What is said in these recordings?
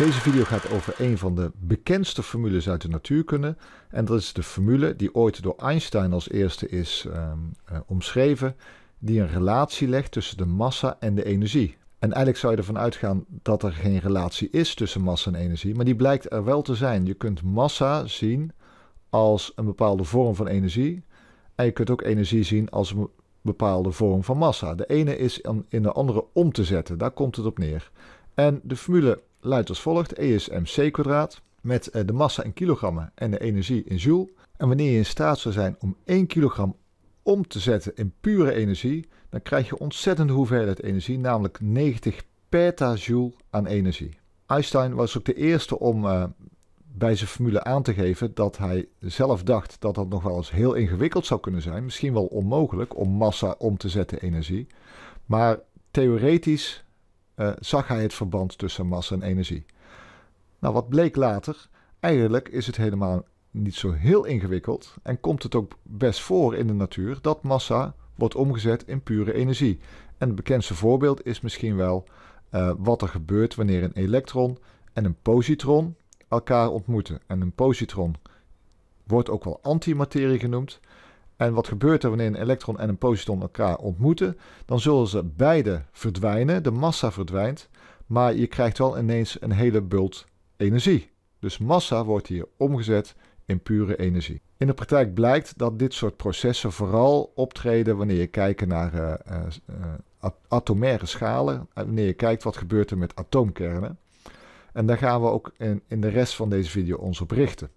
Deze video gaat over een van de bekendste formules uit de natuurkunde. En dat is de formule die ooit door Einstein als eerste is ehm, eh, omschreven, die een relatie legt tussen de massa en de energie. En eigenlijk zou je ervan uitgaan dat er geen relatie is tussen massa en energie, maar die blijkt er wel te zijn. Je kunt massa zien als een bepaalde vorm van energie. En je kunt ook energie zien als een bepaalde vorm van massa. De ene is in de andere om te zetten, daar komt het op neer. En de formule luidt als volgt: E is mc kwadraat met eh, de massa in kilogrammen en de energie in joule. En wanneer je in staat zou zijn om 1 kilogram om te zetten in pure energie, dan krijg je ontzettende hoeveelheid energie, namelijk 90 petajoule aan energie. Einstein was ook de eerste om eh, bij zijn formule aan te geven dat hij zelf dacht dat dat nog wel eens heel ingewikkeld zou kunnen zijn, misschien wel onmogelijk om massa om te zetten in energie. Maar theoretisch eh, zag hij het verband tussen massa en energie. Nou, wat bleek later? Eigenlijk is het helemaal niet zo heel ingewikkeld en komt het ook best voor in de natuur dat massa wordt omgezet in pure energie. En het bekendste voorbeeld is misschien wel eh, wat er gebeurt wanneer een elektron en een positron elkaar ontmoeten. En een positron wordt ook wel antimaterie genoemd. En wat gebeurt er wanneer een elektron en een positron elkaar ontmoeten? Dan zullen ze beide verdwijnen, de massa verdwijnt, maar je krijgt wel ineens een hele bult energie. Dus massa wordt hier omgezet in pure energie. In de praktijk blijkt dat dit soort processen vooral optreden wanneer je kijkt naar uh, atomaire schalen, wanneer je kijkt wat gebeurt er met atoomkernen. En daar gaan we ook in, in de rest van deze video ons op richten.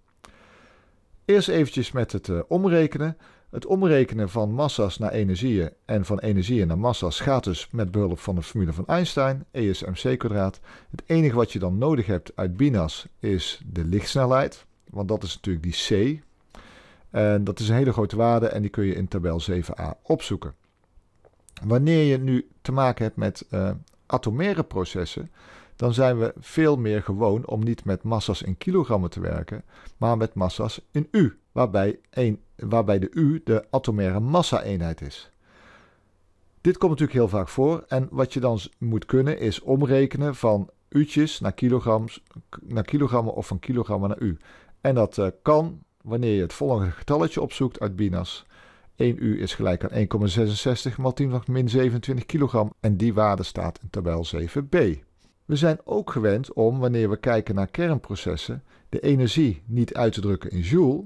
Eerst eventjes met het omrekenen. Het omrekenen van massa's naar energieën en van energieën naar massa's gaat dus met behulp van de formule van Einstein, E is kwadraat. Het enige wat je dan nodig hebt uit BINAS is de lichtsnelheid, want dat is natuurlijk die c. En dat is een hele grote waarde en die kun je in tabel 7a opzoeken. Wanneer je nu te maken hebt met uh, atomaire processen, dan zijn we veel meer gewoon om niet met massa's in kilogrammen te werken, maar met massa's in u waarbij, een, waarbij de U de atomaire massa-eenheid is. Dit komt natuurlijk heel vaak voor en wat je dan moet kunnen is omrekenen van u'tjes naar, kilograms, naar kilogrammen of van kilogrammen naar u. En dat eh, kan wanneer je het volgende getalletje opzoekt uit BINAS. 1 u is gelijk aan 1,66 maal 10 min 27 kilogram en die waarde staat in tabel 7b. We zijn ook gewend om, wanneer we kijken naar kernprocessen, de energie niet uit te drukken in joule,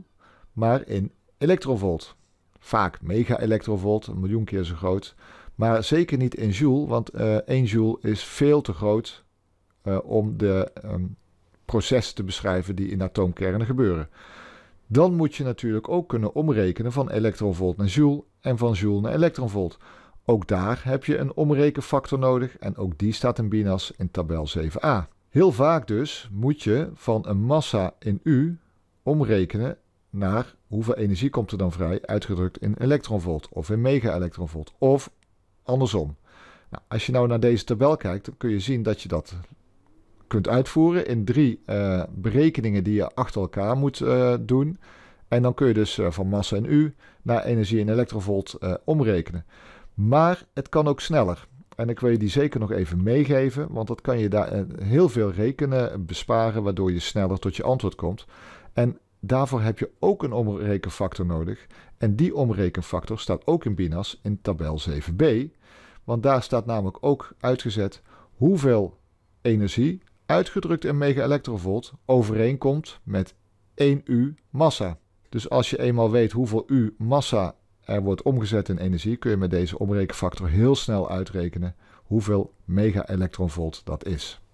maar in elektrovolt. Vaak mega-elektrovolt, een miljoen keer zo groot. Maar zeker niet in joule, want uh, eh, 1 joule is veel te groot eh, om de ehm, processen te beschrijven die in atoomkernen gebeuren. Dan moet je natuurlijk ook kunnen omrekenen van elektrovolt naar joule en van joule naar elektrovolt. Ook daar heb je een omrekenfactor nodig en ook die staat in BINAS in tabel 7a. Heel vaak dus moet je van een massa in U omrekenen naar hoeveel energie komt er dan vrij, uitgedrukt in elektronvolt of in mega-elektronvolt of andersom. Nou, als je nou naar deze tabel kijkt, dan kun je zien dat je dat kunt uitvoeren in drie eh, berekeningen die je achter elkaar moet eh, doen. En dan kun je dus eh, van massa en U naar energie en elektrovolt omrekenen. Maar het kan ook sneller. En ik wil je die zeker nog even meegeven, want dat kan je daar heel veel rekenen besparen, waardoor je sneller tot je antwoord komt. En daarvoor heb je ook een omrekenfactor nodig. En die omrekenfactor staat ook in BINAS in tabel 7b. Want daar staat namelijk ook uitgezet hoeveel energie, uitgedrukt in mega overeenkomt met 1 U massa. Dus als je eenmaal weet hoeveel U massa er wordt omgezet in energie, kun je met deze omrekenfactor heel snel uitrekenen hoeveel megaelektronvolt dat is.